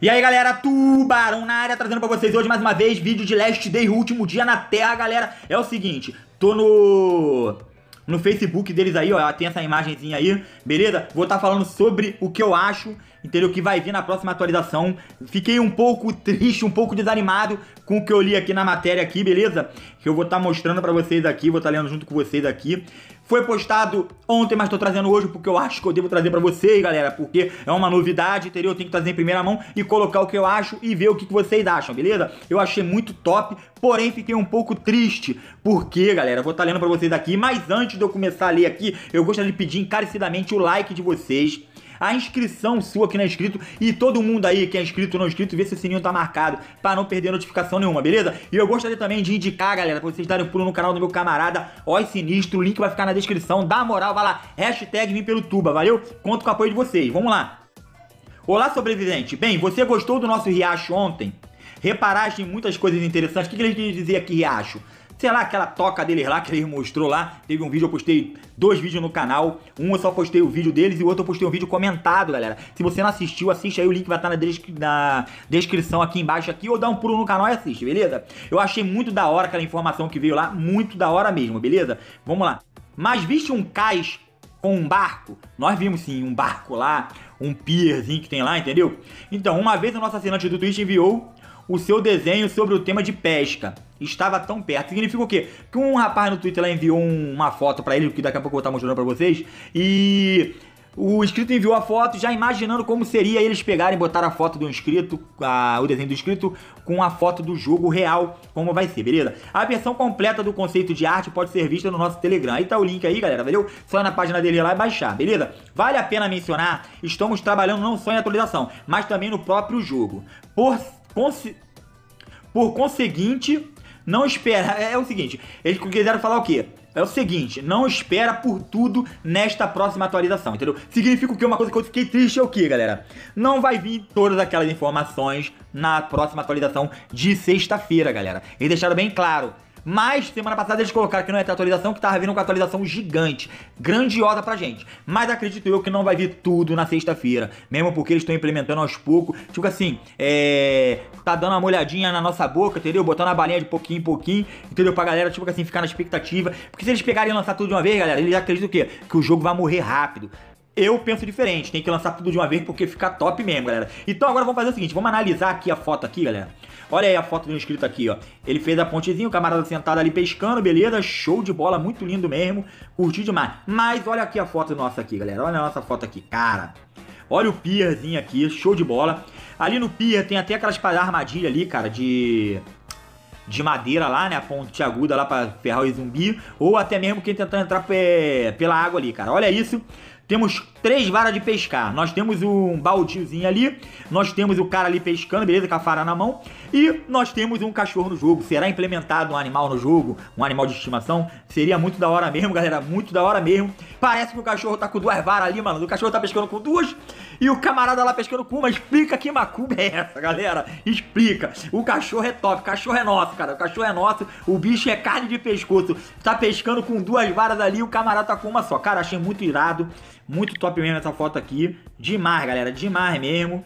E aí galera, Tubarão na área, trazendo pra vocês hoje mais uma vez vídeo de Last Day, último dia na Terra, galera. É o seguinte, tô no... No Facebook deles aí, ó, tem essa imagenzinha aí, beleza? Vou estar tá falando sobre o que eu acho, entendeu? O que vai vir na próxima atualização. Fiquei um pouco triste, um pouco desanimado com o que eu li aqui na matéria aqui, beleza? Que eu vou estar tá mostrando pra vocês aqui, vou estar tá lendo junto com vocês aqui. Foi postado ontem, mas tô trazendo hoje porque eu acho que eu devo trazer para vocês, galera, porque é uma novidade, entendeu? Eu tenho que trazer em primeira mão e colocar o que eu acho e ver o que, vocês acham, beleza? Eu achei muito top, porém fiquei um pouco triste, porque, galera, vou estar tá lendo para vocês aqui, mas antes de eu começar a ler aqui, eu gostaria de pedir encarecidamente o like de vocês a inscrição sua que não é inscrito e todo mundo aí que é inscrito ou não inscrito, vê se o sininho tá marcado para não perder notificação nenhuma, beleza? E eu gostaria também de indicar, galera, pra vocês darem um pulo no canal do meu camarada Oi Sinistro, o link vai ficar na descrição, dá moral, vai lá, hashtag vim pelo tuba, valeu? Conto com o apoio de vocês, vamos lá! Olá, sobrevivente! Bem, você gostou do nosso riacho ontem? Reparaste em muitas coisas interessantes. O que, que ele quis dizer aqui, riacho? sei lá, aquela toca deles lá que ele mostrou lá. Teve um vídeo, eu postei dois vídeos no canal. Um eu só postei o vídeo deles e o outro eu postei um vídeo comentado, galera. Se você não assistiu, assiste aí, o link vai estar tá na, descri na descrição aqui embaixo aqui, ou dá um pulo no canal e assiste, beleza? Eu achei muito da hora aquela informação que veio lá, muito da hora mesmo, beleza? Vamos lá. Mas viste um cais com um barco? Nós vimos sim um barco lá, um pierzinho que tem lá, entendeu? Então, uma vez o nosso assinante do Twitch enviou o seu desenho sobre o tema de pesca. Estava tão perto. Significa o quê? Que um rapaz no Twitter lá enviou um, uma foto para ele, que daqui a pouco eu vou estar mostrando para vocês. E o inscrito enviou a foto já imaginando como seria eles pegarem e botar a foto do inscrito, a, o desenho do inscrito, com a foto do jogo real, como vai ser, beleza? A versão completa do conceito de arte pode ser vista no nosso Telegram. Aí tá o link aí, galera, valeu? Só na página dele lá e baixar, beleza? Vale a pena mencionar, estamos trabalhando não só em atualização, mas também no próprio jogo. Por, por conseguinte, não espera. É, é o seguinte, eles quiseram falar o quê? É o seguinte, não espera por tudo nesta próxima atualização, entendeu? Significa o que? Uma coisa que eu fiquei triste é o que, galera? Não vai vir todas aquelas informações na próxima atualização de sexta-feira, galera. Eles deixaram bem claro mas semana passada eles colocaram que não ia ter atualização, que tava vindo com atualização gigante, grandiosa pra gente. Mas acredito eu que não vai vir tudo na sexta-feira, mesmo porque eles estão implementando aos poucos. Tipo assim, é. Tá dando uma molhadinha na nossa boca, entendeu? Botando a balinha de pouquinho em pouquinho, entendeu? Pra galera, tipo assim, ficar na expectativa. Porque se eles pegarem e lançar tudo de uma vez, galera, eles acreditam o quê? Que o jogo vai morrer rápido. Eu penso diferente, tem que lançar tudo de uma vez porque fica top mesmo, galera. Então agora vamos fazer o seguinte, vamos analisar aqui a foto aqui, galera. Olha aí a foto do inscrito aqui, ó. Ele fez a pontezinha, o camarada sentado ali pescando, beleza? Show de bola, muito lindo mesmo. Curti demais. Mas olha aqui a foto nossa aqui, galera. Olha a nossa foto aqui, cara. Olha o pierzinho aqui, show de bola. Ali no pier tem até aquelas armadilhas ali, cara, de de madeira lá, né? A ponte aguda lá pra ferrar o zumbi. Ou até mesmo quem tentar entrar pela água ali, cara. Olha isso. Temos três varas de pescar. Nós temos um baldiozinho ali, nós temos o cara ali pescando, beleza, com a fara na mão, e nós temos um cachorro no jogo. Será implementado um animal no jogo, um animal de estimação? Seria muito da hora mesmo, galera, muito da hora mesmo. Parece que o cachorro tá com duas varas ali, mano. O cachorro tá pescando com duas e o camarada lá pescando com uma. Explica que macumba é essa, galera. Explica. O cachorro é top, o cachorro é nosso, cara. O cachorro é nosso, o bicho é carne de pescoço. Tá pescando com duas varas ali, o camarada tá com uma só. Cara, achei muito irado. Muito top mesmo essa foto aqui. Demais, galera. Demais mesmo.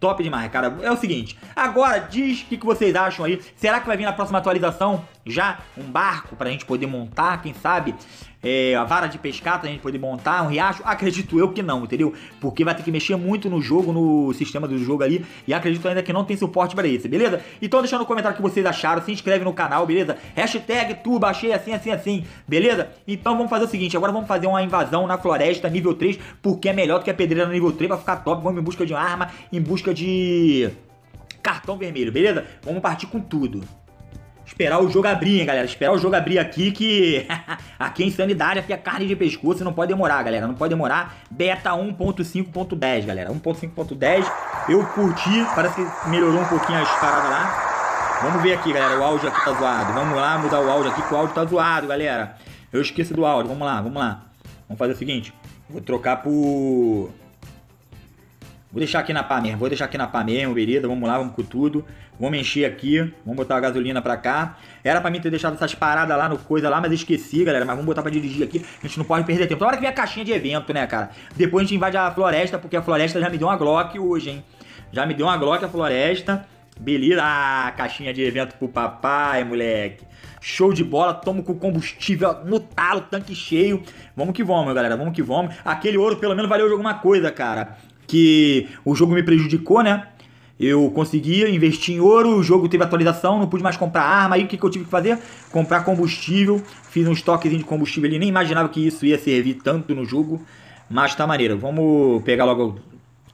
Top demais, cara. É o seguinte, agora diz o que, que vocês acham aí. Será que vai vir na próxima atualização? já um barco para a gente poder montar, quem sabe é, a vara de pescar para a gente poder montar, um riacho? Acredito eu que não, entendeu? Porque vai ter que mexer muito no jogo, no sistema do jogo ali, e acredito ainda que não tem suporte para isso, beleza? Então deixa no comentário o que vocês acharam, se inscreve no canal, beleza? Hashtag tu, baixei assim, assim, assim, beleza? Então vamos fazer o seguinte, agora vamos fazer uma invasão na floresta nível 3, porque é melhor do que a pedreira no nível 3, vai ficar top, vamos em busca de uma arma, em busca de cartão vermelho, beleza? Vamos partir com tudo esperar o jogo abrir, hein, galera? Esperar o jogo abrir aqui que aqui é insanidade, aqui é carne de pescoço, não pode demorar, galera. Não pode demorar. Beta 1.5.10, galera. 1.5.10. Eu curti, parece que melhorou um pouquinho as paradas lá. Vamos ver aqui, galera. O áudio aqui tá zoado. Vamos lá mudar o áudio aqui, que o áudio tá zoado, galera. Eu esqueci do áudio. Vamos lá, vamos lá. Vamos fazer o seguinte. Vou trocar por Vou deixar aqui na pá mesmo, vou deixar aqui na pá mesmo, beleza? Vamos lá, vamos com tudo. Vamos encher aqui, vamos botar a gasolina pra cá. Era pra mim ter deixado essas paradas lá no coisa lá, mas esqueci, galera. Mas vamos botar pra dirigir aqui. A gente não pode perder tempo. Na hora que vem a caixinha de evento, né, cara? Depois a gente invade a floresta, porque a floresta já me deu uma Glock hoje, hein? Já me deu uma Glock a floresta. Beleza, ah, caixinha de evento pro papai, moleque. Show de bola, tomo com combustível no talo, tanque cheio. Vamos que vamos, galera, vamos que vamos. Aquele ouro pelo menos valeu de alguma coisa, cara que o jogo me prejudicou, né? Eu conseguia investir em ouro, o jogo teve atualização, não pude mais comprar arma. Aí o que, que eu tive que fazer? Comprar combustível. Fiz um estoquezinho de combustível ali, nem imaginava que isso ia servir tanto no jogo. Mas tá maneiro. Vamos pegar logo.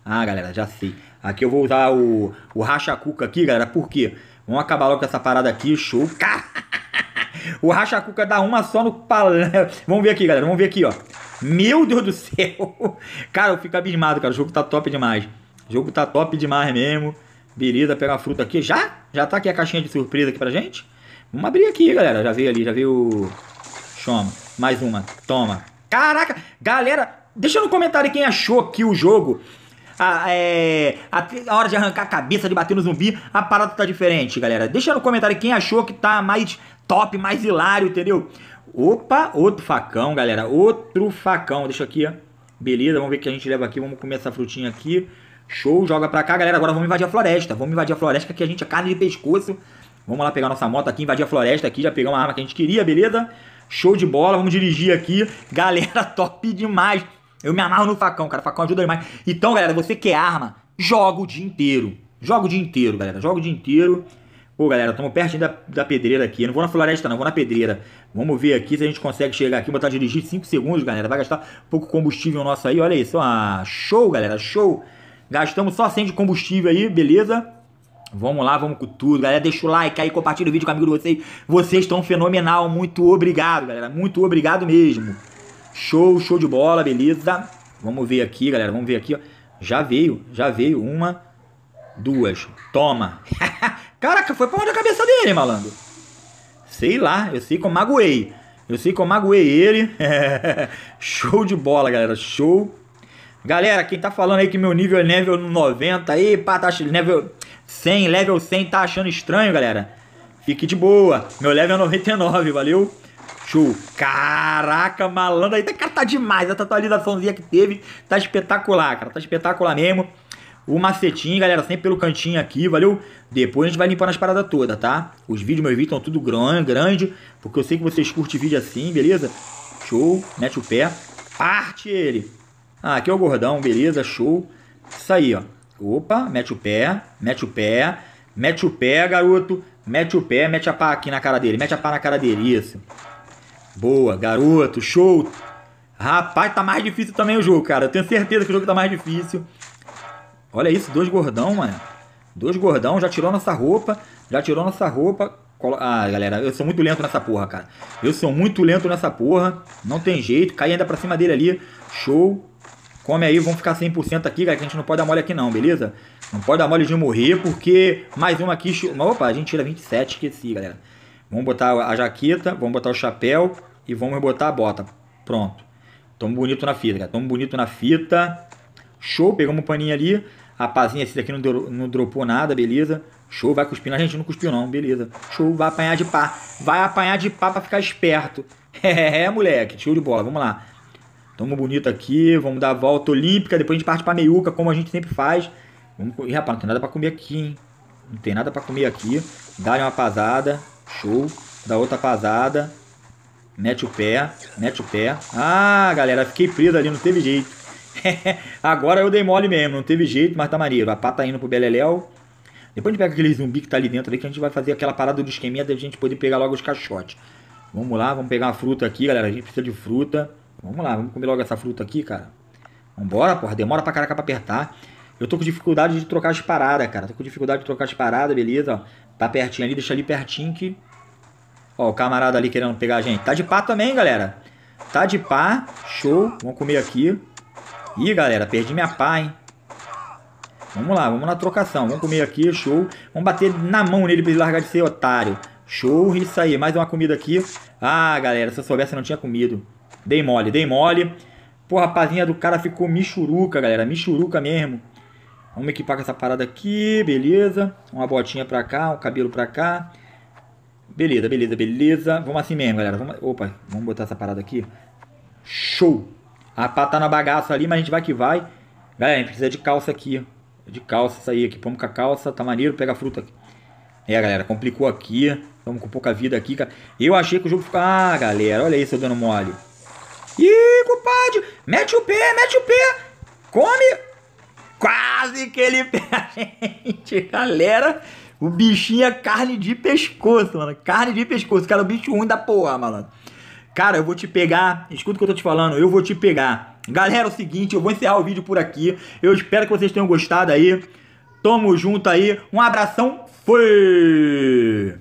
Ah, galera, já sei. Aqui eu vou usar o, o Racha Cuca aqui, galera. Por quê? Vamos acabar logo com essa parada aqui. Show. O Racha Cuca dá uma só no palanque. Vamos ver aqui, galera. Vamos ver aqui, ó. Meu Deus do céu. Cara, eu fico abismado, cara. O jogo tá top demais. O jogo tá top demais mesmo. pega pegar fruta aqui. Já? Já tá aqui a caixinha de surpresa aqui pra gente? Vamos abrir aqui, galera. Já veio ali, já veio... Chama. Mais uma. Toma. Caraca! Galera, deixa no comentário quem achou que o jogo a, é, a, a, hora de arrancar a cabeça, de bater no zumbi, a parada tá diferente, galera. Deixa no comentário quem achou que tá mais top, mais hilário, entendeu? Opa, outro facão, galera. Outro facão. Deixa aqui, ó. Beleza, vamos ver o que a gente leva aqui. Vamos comer essa frutinha aqui. Show, joga pra cá, galera. Agora vamos invadir a floresta. Vamos invadir a floresta que a gente é carne de pescoço. Vamos lá pegar nossa moto aqui, invadir a floresta aqui. Já pegamos uma arma que a gente queria, beleza? Show de bola, vamos dirigir aqui. Galera, top demais. Eu me amarro no facão, cara. facão ajuda demais. Então, galera, você que arma, joga o dia inteiro. Joga o dia inteiro, galera. Joga o dia inteiro. Pô, galera, estamos perto da, da pedreira aqui. Eu não vou na floresta, não, vou na pedreira. Vamos ver aqui se a gente consegue chegar aqui, botar dirigir 5 segundos, galera. Vai gastar pouco combustível nosso aí. Olha isso, ah, show, galera, show. Gastamos só 100 de combustível aí, beleza? Vamos lá, vamos com tudo, galera. Deixa o like aí, compartilha o vídeo com o amigo de vocês. Vocês estão fenomenal. Muito obrigado, galera. Muito obrigado mesmo. Show, show de bola, beleza? Vamos ver aqui, galera. Vamos ver aqui, ó. Já veio, já veio. Uma, duas. Toma. Caraca, foi pra onde a cabeça dele, malandro? Sei lá, eu sei que eu magoei. Eu sei que eu magoei ele. show de bola, galera. Show. Galera, quem tá falando aí que meu nível é level 90 aí, pá, tá level 100, level 100 tá achando estranho, galera. Fique de boa. Meu level é 99, valeu? Show. Caraca, malandro. Aí, cara, tá demais. Essa atualizaçãozinha que teve tá espetacular, cara. Tá espetacular mesmo. O macetinho, galera, sempre pelo cantinho aqui, valeu? Depois a gente vai limpar as paradas todas, tá? Os vídeos, meus vídeos estão tudo grande, grande, porque eu sei que vocês curtem vídeo assim, beleza? Show, mete o pé, parte ele. Ah, aqui é o gordão, beleza, show. Isso aí, ó. Opa, mete o pé, mete o pé, mete o pé, garoto. Mete o pé, mete a pá aqui na cara dele, mete a pá na cara dele, isso. Boa, garoto, show. Rapaz, tá mais difícil também o jogo, cara. Eu tenho certeza que o jogo tá mais difícil. Olha isso, dois gordão, mano. Dois gordão, já tirou nossa roupa. Já tirou nossa roupa. Ah, galera, eu sou muito lento nessa porra, cara. Eu sou muito lento nessa porra. Não tem jeito. Cai ainda pra cima dele ali. Show. Come aí, vamos ficar 100% aqui, cara, que a gente não pode dar mole aqui não, beleza? Não pode dar mole de morrer, porque mais uma aqui... Opa, a gente tira 27, esqueci, galera. Vamos botar a jaqueta, vamos botar o chapéu e vamos botar a bota. Pronto. Tamo bonito na fita, cara. Tamo bonito na fita. Show, pegamos um paninho ali. A pazinha, esse daqui não, deu, não dropou nada, beleza. Show, vai cuspir. A gente não cuspiu não, beleza. Show, vai apanhar de pá. Vai apanhar de pá pra ficar esperto. É, moleque, show de bola, vamos lá. Tamo bonito aqui, vamos dar a volta olímpica, depois a gente parte pra meiuca, como a gente sempre faz. Vamos, e, rapaz, não tem nada pra comer aqui, hein. Não tem nada pra comer aqui. Dá uma pasada, show. Dá outra pasada, Mete o pé, mete o pé. Ah, galera, fiquei preso ali, não teve jeito. Agora eu dei mole mesmo, não teve jeito, mas tá maneiro. A pata tá indo pro Beleléu. Depois a gente pega aquele zumbi que tá ali dentro aí que a gente vai fazer aquela parada do esqueminha da gente poder pegar logo os caixotes. Vamos lá, vamos pegar uma fruta aqui, galera. A gente precisa de fruta. Vamos lá, vamos comer logo essa fruta aqui, cara. Vambora, porra. Demora pra caraca pra apertar. Eu tô com dificuldade de trocar as paradas, cara. Tô com dificuldade de trocar as paradas, beleza? Ó. Tá pertinho ali, deixa ali pertinho que Ó, o camarada ali querendo pegar a gente. Tá de pá também, galera. Tá de pá. Show. Vamos comer aqui. Ih, galera, perdi minha pá, hein. Vamos lá, vamos na trocação. Vamos comer aqui, show. Vamos bater na mão nele pra ele largar de ser otário. Show, isso aí. Mais uma comida aqui. Ah, galera, se eu soubesse eu não tinha comido. Dei mole, dei mole. Pô, rapazinha do cara ficou michuruca, galera. Michuruca mesmo. Vamos equipar com essa parada aqui, beleza. Uma botinha pra cá, um cabelo pra cá. Beleza, beleza, beleza. Vamos assim mesmo, galera. Vamos, opa, vamos botar essa parada aqui. Show! A pá tá na bagaça ali, mas a gente vai que vai. Galera, a gente precisa de calça aqui. De calça, sair aqui. Vamos com a calça. Tá maneiro, pega a fruta aqui. É, galera, complicou aqui. Vamos com pouca vida aqui, cara. Eu achei que o jogo ficava... Ah, galera, olha isso, eu dando mole. Ih, compadre! Mete o pé, mete o pé! Come! Quase que ele pega a gente, galera. O bichinho é carne de pescoço, mano. Carne de pescoço. Cara, o é bicho ruim da porra, malandro. Cara, eu vou te pegar. Escuta o que eu tô te falando. Eu vou te pegar. Galera, é o seguinte, eu vou encerrar o vídeo por aqui. Eu espero que vocês tenham gostado aí. Tamo junto aí. Um abração. Fui!